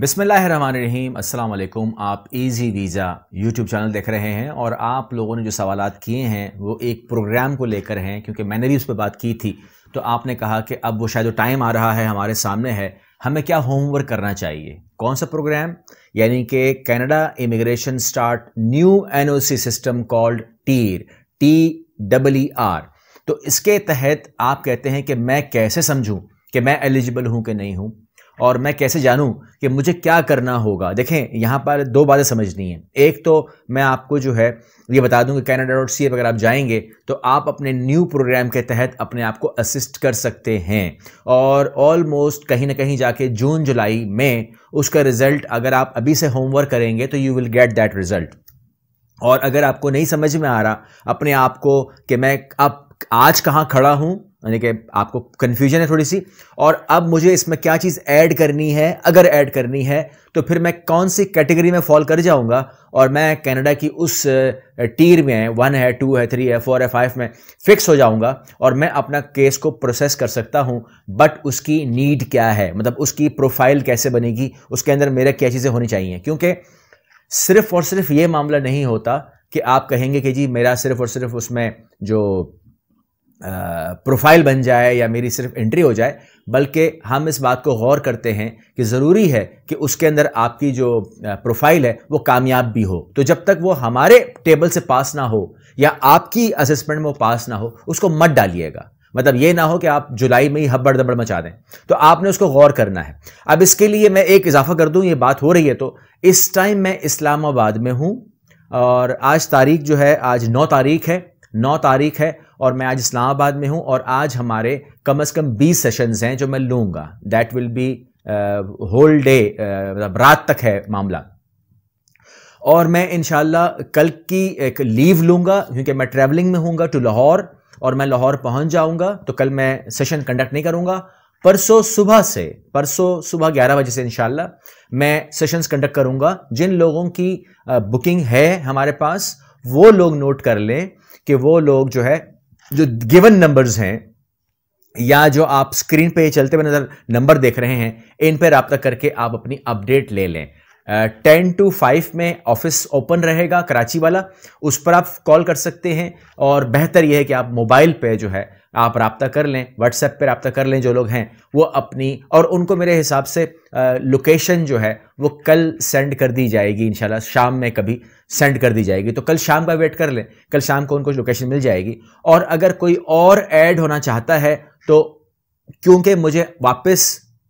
बिसमीम अल्लाम आप इजी वीज़ा यूट्यूब चैनल देख रहे हैं और आप लोगों ने जो सवाल किए हैं वो एक प्रोग्राम को लेकर हैं क्योंकि मैंने भी उस पर बात की थी तो आपने कहा कि अब वो शायद टाइम आ रहा है हमारे सामने है हमें क्या होमवर्क करना चाहिए कौन सा प्रोग्राम यानी कि Canada immigration start new an system called tier T double R तो इसके तहत आप कहते हैं कि मैं कैसे समझूं कि मैं एलिजिबल हूं कि नहीं हूं और मैं कैसे जानूं कि मुझे क्या करना होगा देखें यहाँ पर दो बातें समझनी है एक तो मैं आपको जो है ये बता दूं कि कैनेडा डॉट सी अगर आप जाएंगे तो आप अपने न्यू प्रोग्राम के तहत अपने आप को असिस्ट कर सकते हैं और ऑलमोस्ट कहीं ना कहीं जाके जून जुलाई में उसका रिज़ल्ट अगर आप अभी से होमवर्क करेंगे तो you will get that result और अगर आपको नहीं समझ में आ रहा अपने आप को कि मैं अब आज कहाँ खड़ा हूँ यानी कि आपको कन्फ्यूजन है थोड़ी सी और अब मुझे इसमें क्या चीज़ ऐड करनी है अगर ऐड करनी है तो फिर मैं कौन सी कैटेगरी में फॉल कर जाऊंगा और मैं कनाडा की उस टीर में वन है टू है थ्री है फोर है फाइव में फिक्स हो जाऊंगा और मैं अपना केस को प्रोसेस कर सकता हूं बट उसकी नीड क्या है मतलब उसकी प्रोफाइल कैसे बनेगी उसके अंदर मेरे क्या चीज़ें होनी चाहिए क्योंकि सिर्फ और सिर्फ ये मामला नहीं होता कि आप कहेंगे कि जी मेरा सिर्फ और सिर्फ उसमें जो प्रोफाइल बन जाए या मेरी सिर्फ एंट्री हो जाए बल्कि हम इस बात को गौर करते हैं कि ज़रूरी है कि उसके अंदर आपकी जो प्रोफाइल है वो कामयाब भी हो तो जब तक वो हमारे टेबल से पास ना हो या आपकी असेसमेंट में वो पास ना हो उसको मत डालिएगा मतलब ये ना हो कि आप जुलाई में ही हब्बड़ दबड़ मचा दें तो आपने उसको गौर करना है अब इसके लिए मैं एक इजाफा कर दूँ ये बात हो रही है तो इस टाइम मैं इस्लामाबाद में हूँ और आज तारीख जो है आज नौ तारीख है नौ तारीख है और मैं आज इस्लामाबाद में हूँ और आज हमारे कम अज़ कम बीस सेशंस हैं जो मैं लूँगा that will be whole day मतलब रात तक है मामला और मैं इन कल की एक लीव लूंगा क्योंकि मैं ट्रैवलिंग में हूँगा टू लाहौर और मैं लाहौर पहुँच जाऊँगा तो कल मैं सेशन कंडक्ट नहीं करूँगा परसों सुबह से परसों सुबह 11 बजे से इनशाला मैं सेशंस कंडक्ट करूँगा जिन लोगों की बुकिंग uh, है हमारे पास वो लोग नोट कर लें कि वो लोग जो है जो गिवन नंबर्स हैं या जो आप स्क्रीन पे चलते हुए नजर नंबर देख रहे हैं इन पर रब्ता करके आप अपनी अपडेट ले लें टेन टू फाइव में ऑफिस ओपन रहेगा कराची वाला उस पर आप कॉल कर सकते हैं और बेहतर यह है कि आप मोबाइल पे जो है आप रबता कर लें व्हाट्सएप पर रबता कर लें जो लोग हैं वो अपनी और उनको मेरे हिसाब से लोकेशन जो है वो कल सेंड कर दी जाएगी इन शाम में कभी सेंड कर दी जाएगी तो कल शाम का वेट कर लें कल शाम को उनको लोकेशन मिल जाएगी और अगर कोई और ऐड होना चाहता है तो क्योंकि मुझे वापस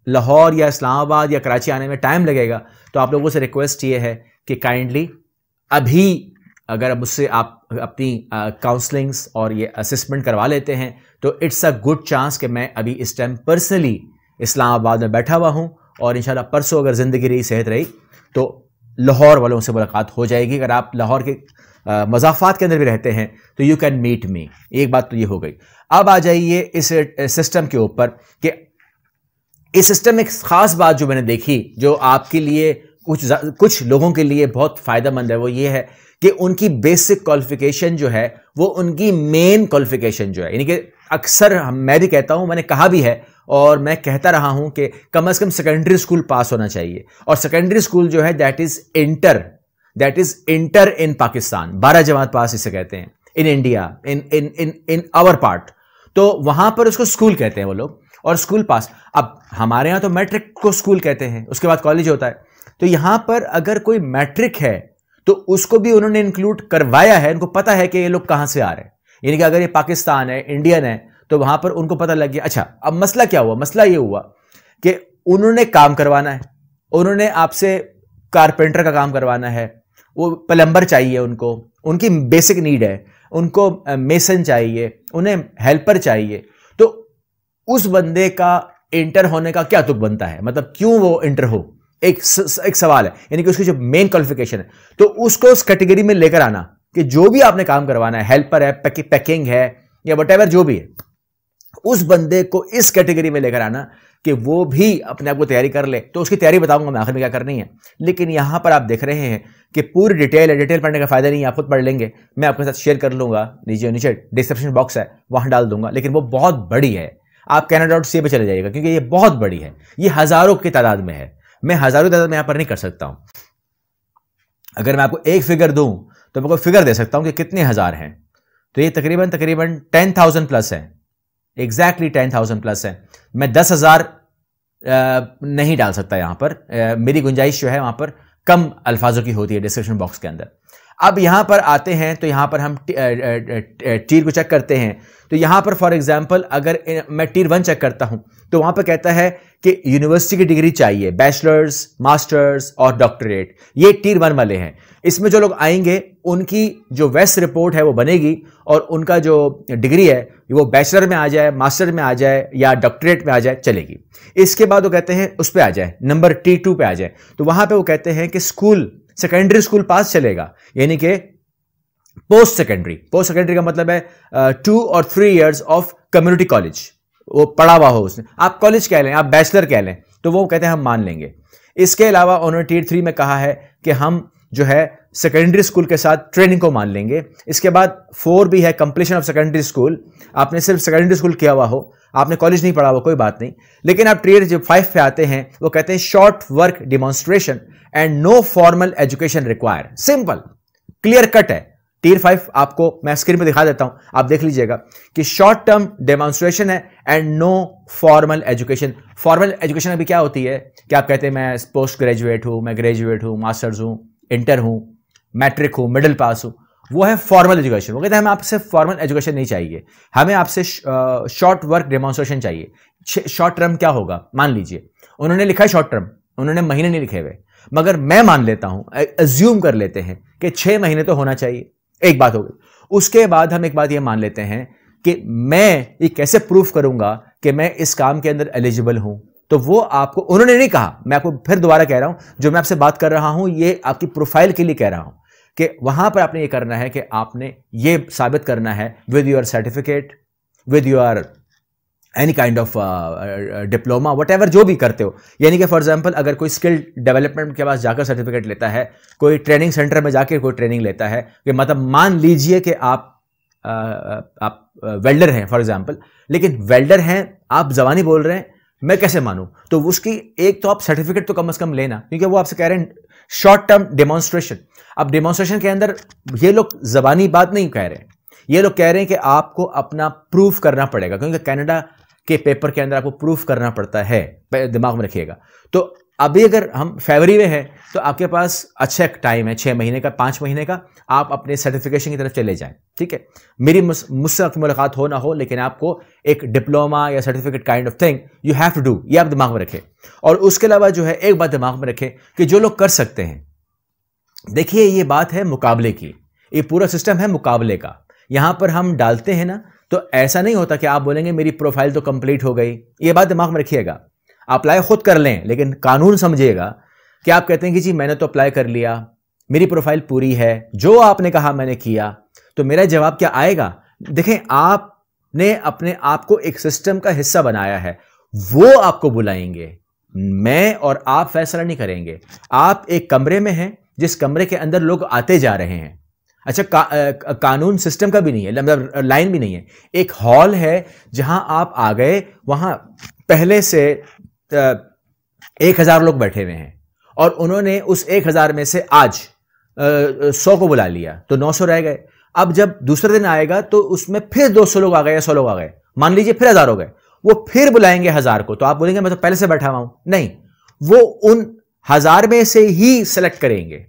लाहौर या इस्लामाबाद या कराची आने में टाइम लगेगा तो आप लोगों से रिक्वेस्ट ये है कि काइंडली अभी अगर मुझसे आप अपनी काउंसलिंग्स और ये असेसमेंट करवा लेते हैं तो इट्स अ गुड चांस कि मैं अभी इस टाइम पर्सनली इस्लामाबाद में बैठा हुआ हूँ और इन परसों अगर ज़िंदगी रही सेहत रही तो लाहौर वालों से मुलाकात हो जाएगी अगर आप लाहौर के मजाफात के अंदर भी रहते हैं तो यू कैन मीट मी एक बात तो ये हो गई अब आ जाइए इस सिस्टम के ऊपर कि इस सिस्टम एक ख़ास बात जो मैंने देखी जो आपके लिए कुछ कुछ लोगों के लिए बहुत फ़ायदेमंद है वो ये है कि उनकी बेसिक क्वालिफिकेशन जो है वो उनकी मेन क्वालिफिकेशन जो है यानी कि अक्सर मैं भी कहता हूँ मैंने कहा भी है और मैं कहता रहा हूँ कि कम अज़ कम सेकेंडरी स्कूल पास होना चाहिए और सेकेंडरी स्कूल जो है that is inter that is inter in Pakistan बारह जमात पास इसे कहते हैं in India in in in in our part तो वहाँ पर उसको स्कूल कहते हैं वो लोग और स्कूल पास अब हमारे यहाँ तो मैट्रिक को स्कूल कहते हैं उसके बाद कॉलेज होता है तो यहाँ पर अगर कोई मैट्रिक है तो उसको भी उन्होंने इंक्लूड करवाया है उनको पता है कि ये लोग कहां से आ रहे हैं यानी कि अगर ये पाकिस्तान है इंडियन है तो वहां पर उनको पता लग गया अच्छा अब मसला क्या हुआ मसला ये हुआ कि उन्होंने काम करवाना है उन्होंने आपसे कारपेंटर का काम करवाना है वो प्लम्बर चाहिए उनको उनकी बेसिक नीड है उनको मेसन चाहिए उन्हें हेल्पर चाहिए तो उस बंदे का इंटर होने का क्या तुक बनता है मतलब क्यों वो इंटर हो एक स, एक सवाल है यानी कि उसकी जो मेन क्वालिफिकेशन है तो उसको उस कैटेगरी में लेकर आना कि जो भी आपने काम करवाना है हेल्पर है पैकिंग है या वट जो भी है उस बंदे को इस कैटेगरी में लेकर आना कि वो भी अपने आप को तैयारी कर ले तो उसकी तैयारी बताऊंगा मैं आखिर में क्या करनी है लेकिन यहां पर आप देख रहे हैं कि पूरी डिटेल है डिटेल पढ़ने का फायदा नहीं है आप खुद पढ़ लेंगे मैं आपके साथ शेयर कर लूंगा नीचे नीचे डिस्क्रिप्शन बॉक्स है वहां डाल दूंगा लेकिन वो बहुत बड़ी है आप कैनाडा डॉट सी पर चले जाइएगा क्योंकि ये बहुत बड़ी है ये हज़ारों की तादाद में है मैं हज़ारों तादाद में यहां पर नहीं कर सकता हूं अगर मैं आपको एक फिगर दू तो मैं कोई फिगर दे सकता हूं कि कितने हज़ार हैं तो ये तकरीबन तकरीबन टेन थाउजेंड प्लस है एग्जैक्टली टेन थाउजेंड प्लस है मैं दस हज़ार नहीं डाल सकता यहां पर मेरी गुंजाइश जो है वहां पर कम अल्फाजों की होती है डिस्क्रिप्शन बॉक्स के अंदर अब यहाँ पर आते हैं तो यहाँ पर हम टीर को चेक करते हैं तो यहाँ पर फॉर एग्जाम्पल अगर मैं टीर वन चेक करता हूँ तो वहाँ पर कहता है कि यूनिवर्सिटी की डिग्री चाहिए बैचलर्स मास्टर्स और डॉक्टरेट ये टीर वन वाले हैं इसमें जो लोग आएंगे उनकी जो वेस्ट रिपोर्ट है वो बनेगी और उनका जो डिग्री है वो बैचलर में आ जाए मास्टर में आ जाए या डॉक्टरेट में आ जाए चलेगी इसके बाद वो कहते हैं उस पर आ जाए नंबर टी टू पर आ जाए तो वहाँ पर वो कहते हैं कि स्कूल सेकेंडरी स्कूल पास चलेगा यानी कि पोस्ट सेकेंडरी पोस्ट सेकेंडरी का मतलब है टू और three years of community college वो पढ़ा हुआ हो उसने आप कॉलेज कह लें आप बैचलर कह लें तो वो कहते हैं हम मान लेंगे इसके अलावा उन्होंने टीयर थ्री में कहा है कि हम जो है सेकेंडरी स्कूल के साथ ट्रेनिंग को मान लेंगे इसके बाद फोर भी है कंप्लीशन ऑफ सेकेंडरी स्कूल आपने सिर्फ सेकेंडरी स्कूल किया हुआ हो आपने कॉलेज नहीं पढ़ा वो कोई बात नहीं लेकिन आप ट्रेड जो फाइव पे आते हैं वो कहते हैं short work demonstration and no formal education require simple clear cut है टीयर फाइव आपको मैं स्क्रीन पे दिखा देता हूं आप देख लीजिएगा कि शॉर्ट टर्म डेमोन्स्ट्रेशन है and no formal education formal education अभी क्या होती है कि आप कहते हैं मैं पोस्ट ग्रेजुएट हूं मैं ग्रेजुएट हूं मास्टर्स हूं इंटर हूं मैट्रिक हूं मिडिल पास हूं वो है फॉर्मल एजुकेशन वो कहते हैं हमें आपसे फॉर्मल एजुकेशन नहीं चाहिए हमें आपसे शॉर्ट वर्क डेमोन्स्ट्रेशन चाहिए शॉर्ट टर्म क्या होगा मान लीजिए उन्होंने लिखा है शॉर्ट टर्म उन्होंने महीने नहीं लिखे हुए मगर मैं मान लेता हूं एज्यूम कर लेते हैं कि छह महीने तो होना चाहिए एक बात हो गई उसके बाद हम एक बात ये मान लेते हैं कि मैं ये कैसे प्रूफ करूंगा कि मैं इस काम के अंदर एलिजिबल हूं तो वो आपको उन्होंने नहीं कहा मैं आपको फिर दोबारा कह रहा हूं जो मैं आपसे बात कर रहा हूं ये आपकी प्रोफाइल के लिए कह रहा हूं कि वहां पर आपने ये करना है कि आपने ये साबित करना है with your certificate with your any kind of diploma whatever जो भी करते हो यानी कि फॉर एग्जाम्पल अगर कोई स्किल डेवलपमेंट के पास जाकर सर्टिफिकेट लेता है कोई ट्रेनिंग सेंटर में जाकर कोई ट्रेनिंग लेता है कि मतलब मान लीजिए कि आप आ, uh, uh, आप वेल्डर uh, हैं फॉर एग्जाम्पल लेकिन वेल्डर हैं आप जबानी बोल रहे हैं मैं कैसे मानूं तो उसकी एक तो आप सर्टिफिकेट तो कम से कम लेना क्योंकि वो आपसे कह रहे हैं शॉर्ट टर्म डेमोन्स्ट्रेशन अब डेमोन्स्ट्रेशन के अंदर ये लोग जबानी बात नहीं कह रहे हैं ये लोग कह रहे हैं कि आपको अपना प्रूफ करना पड़ेगा क्योंकि कनाडा के पेपर के अंदर आपको प्रूफ करना पड़ता है दिमाग में रखिएगा तो अभी अगर हम फरवरी में हैं तो आपके पास अच्छा टाइम है छः महीने का पाँच महीने का आप अपने सर्टिफिकेशन की तरफ चले जाएं ठीक है मेरी मुझसे आपकी मुलाकात हो ना हो लेकिन आपको एक डिप्लोमा या certificate kind of thing you have to do ये आप दिमाग में रखें और उसके अलावा जो है एक बात दिमाग में रखें कि जो लोग कर सकते हैं देखिए ये बात है मुकाबले की ये पूरा सिस्टम है मुकाबले का यहाँ पर हम डालते हैं ना तो ऐसा नहीं होता कि आप बोलेंगे मेरी प्रोफाइल तो कंप्लीट हो गई ये बात दिमाग में रखिएगा अप्लाई खुद कर लें लेकिन कानून समझिएगा कि आप कहते हैं कि जी मैंने तो अप्लाई कर लिया मेरी प्रोफाइल पूरी है जो आपने कहा मैंने किया तो मेरा जवाब क्या आएगा देखें आपने अपने आप को एक सिस्टम का हिस्सा बनाया है वो आपको बुलाएंगे मैं और आप फैसला नहीं करेंगे आप एक कमरे में हैं जिस कमरे के अंदर लोग आते जा रहे हैं अच्छा का, आ, कानून सिस्टम का भी नहीं है मतलब लाइन भी नहीं है एक हॉल है जहां आप आ गए वहां पहले से एक हजार लोग बैठे हुए हैं और उन्होंने उस एक हजार में से आज सौ को बुला लिया तो नौ सौ रह गए अब जब दूसरे दिन आएगा तो उसमें फिर दो सौ लोग आ गए या सौ लोग आ गए मान लीजिए फिर हजार हो गए वो फिर बुलाएंगे हजार को तो आप बोलेंगे मैं तो पहले से बैठा हुआ हूं नहीं वो उन हजार में से ही सेलेक्ट करेंगे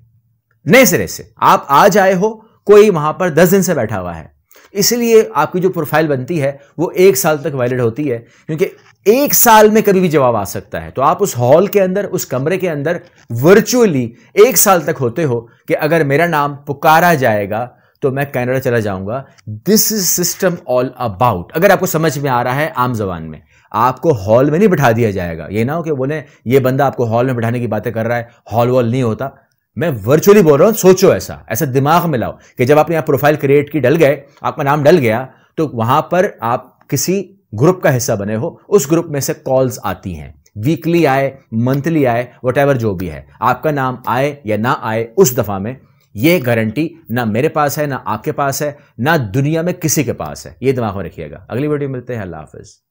नए सिरे से आप आज आए हो कोई वहां पर दस दिन से बैठा हुआ है इसलिए आपकी जो प्रोफाइल बनती है वो एक साल तक वैलिड होती है क्योंकि एक साल में कभी भी जवाब आ सकता है तो आप उस हॉल के अंदर उस कमरे के अंदर वर्चुअली एक साल तक होते हो कि अगर मेरा नाम पुकारा जाएगा तो मैं कैनेडा चला जाऊंगा this is system all about अगर आपको समझ में आ रहा है आम जबान में आपको हॉल में नहीं बिठा दिया जाएगा ये ना हो कि बोले ये बंदा आपको हॉल में बिठाने की बातें कर रहा है हॉल वॉल नहीं होता मैं वर्चुअली बोल रहा हूं सोचो ऐसा ऐसा दिमाग में लाओ कि जब आपने यहाँ प्रोफाइल क्रिएट की डल गए आपका नाम डल गया तो वहां पर आप किसी ग्रुप का हिस्सा बने हो उस ग्रुप में से कॉल्स आती हैं वीकली आए मंथली आए वट जो भी है आपका नाम आए या ना आए उस दफा में यह गारंटी ना मेरे पास है ना आपके पास है ना दुनिया में किसी के पास है ये दिमाग में रखिएगा अगली वीडियो मिलते हैं अल्लाह हाफिज़